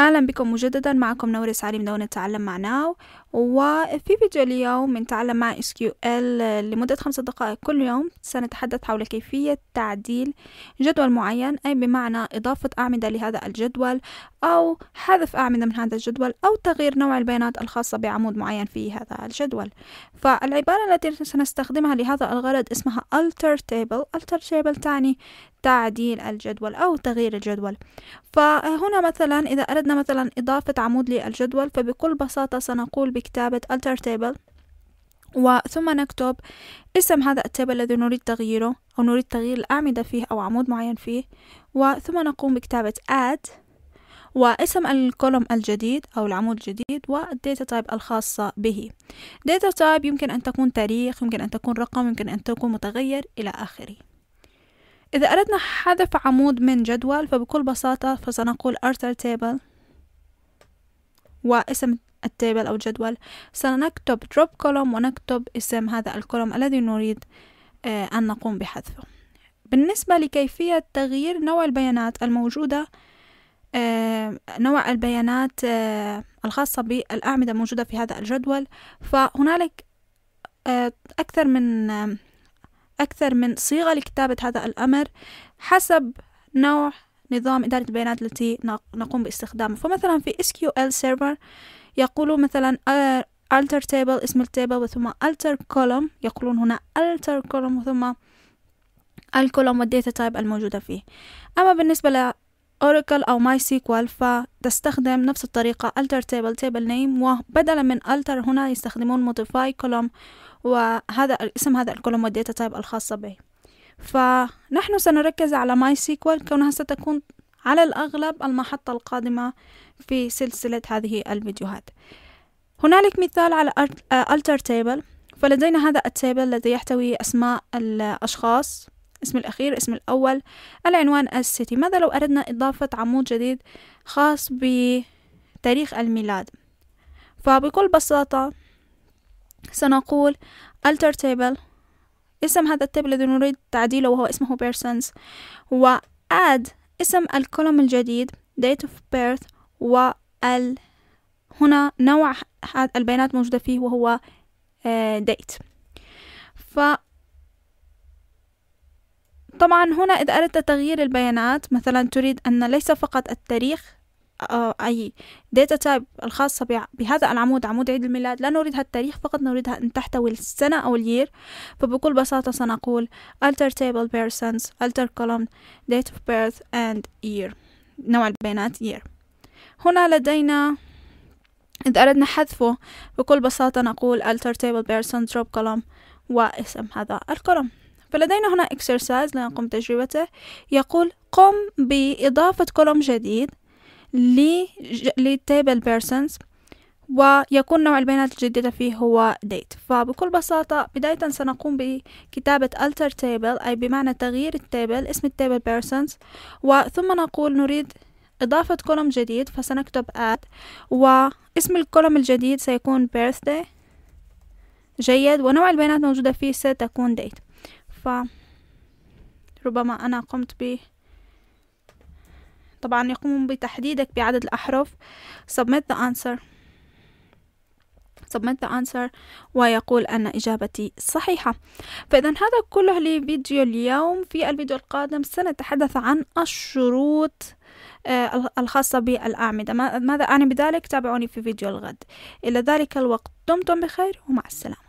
أهلا بكم مجددا معكم نورس علي من دون التعلم مع ناو وفي فيديو اليوم نتعلم مع SQL لمدة خمسة دقائق كل يوم سنتحدث حول كيفية تعديل جدول معين أي بمعنى إضافة أعمدة لهذا الجدول أو حذف أعمدة من هذا الجدول أو تغيير نوع البيانات الخاصة بعمود معين في هذا الجدول فالعبارة التي سنستخدمها لهذا الغرض اسمها alter table alter table تعني تعديل الجدول أو تغيير الجدول فهنا مثلا إذا أردنا مثلا إضافة عمود للجدول فبكل بساطة سنقول بك بكتابة alter table وثم نكتب اسم هذا التابل الذي نريد تغييره أو نريد تغيير الأعمدة فيه أو عمود معين فيه وثم نقوم بكتابة add واسم الكولوم الجديد أو العمود الجديد والديتا تايب الخاصة به ديتا تايب يمكن أن تكون تاريخ يمكن أن تكون رقم يمكن أن تكون متغير إلى آخره إذا أردنا حذف عمود من جدول فبكل بساطة فسنقول alter table واسم التابل أو الجدول سنكتب drop column ونكتب اسم هذا الكولوم الذي نريد آه، أن نقوم بحذفه بالنسبة لكيفية تغيير نوع البيانات الموجودة آه، نوع البيانات آه، الخاصة بالأعمدة الموجودة في هذا الجدول فهنالك أكثر من أكثر من صيغة لكتابة هذا الأمر حسب نوع نظام إدارة البيانات التي نقوم باستخدامه فمثلا في SQL Server يقول مثلا آه, alter table اسم التابل وثم alter column يقولون هنا alter column ثم الكولوم والديتا تايب الموجودة فيه أما بالنسبة ل أوراكل أو سيكوال فتستخدم نفس الطريقة alter table table name وبدلا من alter هنا يستخدمون modify column وهذا اسم هذا الكولوم والديتا تايب الخاصة به فنحن سنركز على ماي سيكوال كونها ستكون على الأغلب المحطة القادمة في سلسلة هذه الفيديوهات هنالك مثال على alter table فلدينا هذا التابل الذي يحتوي أسماء الأشخاص اسم الأخير اسم الأول العنوان السيتي ماذا لو أردنا إضافة عمود جديد خاص بتاريخ الميلاد فبكل بساطة سنقول alter table اسم هذا التابل الذي نريد تعديله وهو اسمه persons و add اسم الكولوم الجديد date of birth وال هنا نوع البيانات موجودة فيه وهو آه، date ف طبعا هنا إذا أردت تغيير البيانات مثلا تريد أن ليس فقط التاريخ آه، أي داتا تايب الخاصة بهذا العمود عمود عيد الميلاد لا نريدها التاريخ فقط نريدها أن تحتوي السنة أو اليير فبكل بساطة سنقول alter table persons alter column date of birth and year نوع البيانات year هنا لدينا إذا أردنا حذفه بكل بساطة نقول alter table person drop column واسم هذا الكولوم فلدينا هنا exercise لنقوم تجربته يقول قم بإضافة كولوم جديد للتيبل بيرسونز ويكون نوع البيانات الجديدة فيه هو date فبكل بساطة بداية سنقوم بكتابة alter table أي بمعنى تغيير التابل اسم التابل persons وثم نقول نريد إضافة كولوم جديد فسنكتب add واسم الكولوم الجديد سيكون birthday جيد ونوع البيانات الموجودة فيه ستكون date فربما أنا قمت به طبعا يقومون بتحديدك بعدد الأحرف submit the answer submit the answer ويقول أن إجابتي صحيحة فإذا هذا كله لفيديو اليوم في الفيديو القادم سنتحدث عن الشروط آه، الخاصة بالأعمدة ماذا أعني بذلك؟ تابعوني في فيديو الغد إلى ذلك الوقت دمتم بخير ومع السلامة